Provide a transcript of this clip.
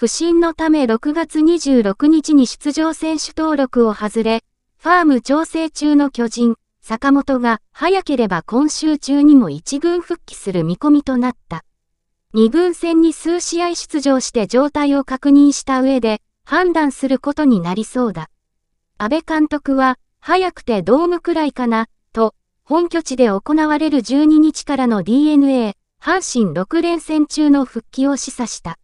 不審のため6月26日に出場選手登録を外れ、ファーム調整中の巨人、坂本が早ければ今週中にも1軍復帰する見込みとなった。2軍戦に数試合出場して状態を確認した上で判断することになりそうだ。安倍監督は、早くてドームくらいかな、と、本拠地で行われる12日からの DNA、阪神6連戦中の復帰を示唆した。